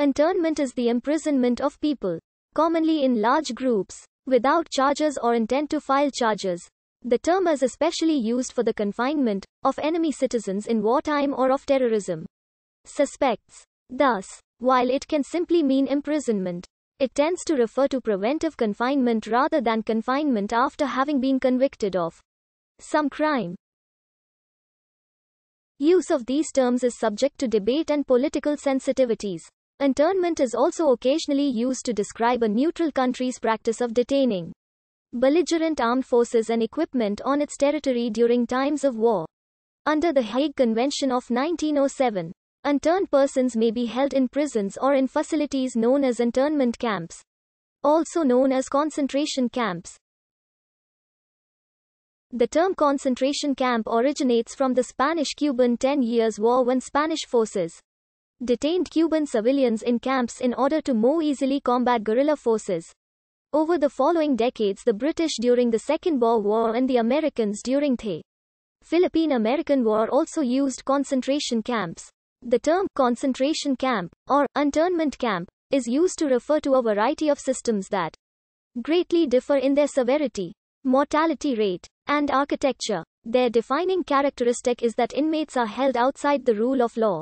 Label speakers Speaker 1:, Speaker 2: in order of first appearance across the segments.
Speaker 1: Internment is the imprisonment of people, commonly in large groups, without charges or intent to file charges. The term is especially used for the confinement of enemy citizens in wartime or of terrorism. Suspects. Thus, while it can simply mean imprisonment, it tends to refer to preventive confinement rather than confinement after having been convicted of some crime. Use of these terms is subject to debate and political sensitivities. Internment is also occasionally used to describe a neutral country's practice of detaining belligerent armed forces and equipment on its territory during times of war. Under the Hague Convention of 1907, interned persons may be held in prisons or in facilities known as internment camps, also known as concentration camps. The term concentration camp originates from the Spanish-Cuban Ten Years' War when Spanish forces detained Cuban civilians in camps in order to more easily combat guerrilla forces. Over the following decades the British during the Second Boer War and the Americans during the Philippine-American War also used concentration camps. The term concentration camp or internment camp is used to refer to a variety of systems that greatly differ in their severity, mortality rate, and architecture. Their defining characteristic is that inmates are held outside the rule of law.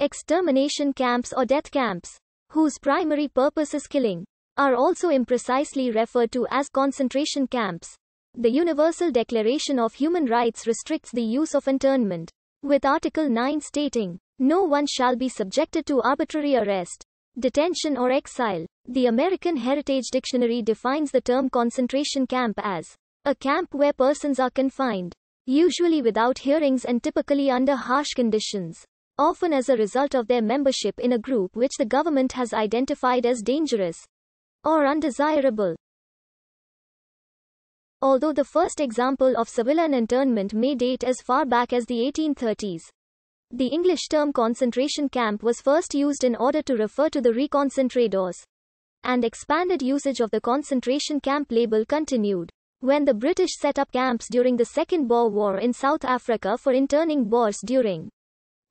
Speaker 1: Extermination camps or death camps, whose primary purpose is killing, are also imprecisely referred to as concentration camps. The Universal Declaration of Human Rights restricts the use of internment, with Article 9 stating, no one shall be subjected to arbitrary arrest, detention or exile. The American Heritage Dictionary defines the term concentration camp as a camp where persons are confined, usually without hearings and typically under harsh conditions often as a result of their membership in a group which the government has identified as dangerous or undesirable. Although the first example of civilian internment may date as far back as the 1830s, the English term concentration camp was first used in order to refer to the reconcentrators, and expanded usage of the concentration camp label continued. When the British set up camps during the Second Boer War in South Africa for interning Boers during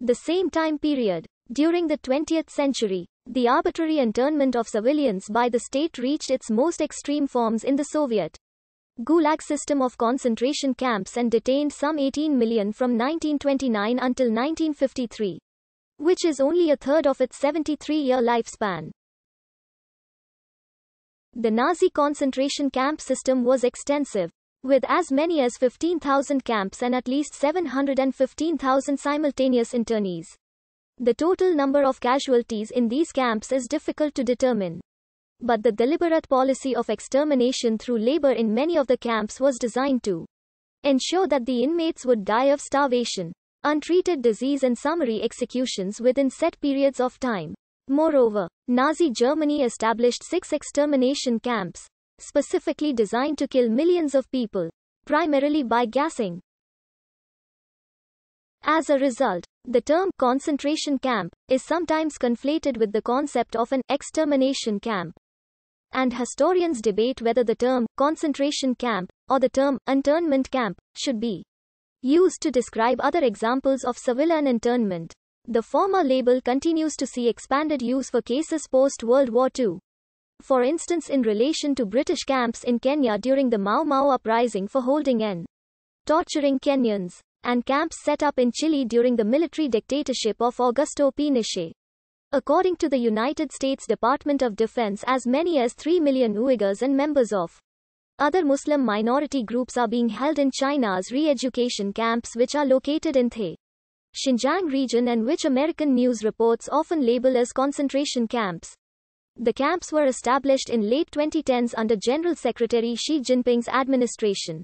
Speaker 1: the same time period, during the 20th century, the arbitrary internment of civilians by the state reached its most extreme forms in the Soviet Gulag system of concentration camps and detained some 18 million from 1929 until 1953, which is only a third of its 73-year lifespan. The Nazi concentration camp system was extensive, with as many as 15,000 camps and at least 715,000 simultaneous internees. The total number of casualties in these camps is difficult to determine. But the deliberate policy of extermination through labor in many of the camps was designed to ensure that the inmates would die of starvation, untreated disease, and summary executions within set periods of time. Moreover, Nazi Germany established six extermination camps, specifically designed to kill millions of people, primarily by gassing. As a result, the term concentration camp is sometimes conflated with the concept of an extermination camp. And historians debate whether the term concentration camp or the term internment camp should be used to describe other examples of civilian internment. The former label continues to see expanded use for cases post World War II for instance in relation to British camps in Kenya during the Mau Mau uprising for holding and torturing Kenyans, and camps set up in Chile during the military dictatorship of Augusto Pinochet. According to the United States Department of Defense, as many as 3 million Uyghurs and members of other Muslim minority groups are being held in China's re-education camps which are located in the Xinjiang region and which American news reports often label as concentration camps. The camps were established in late 2010s under General Secretary Xi Jinping's administration.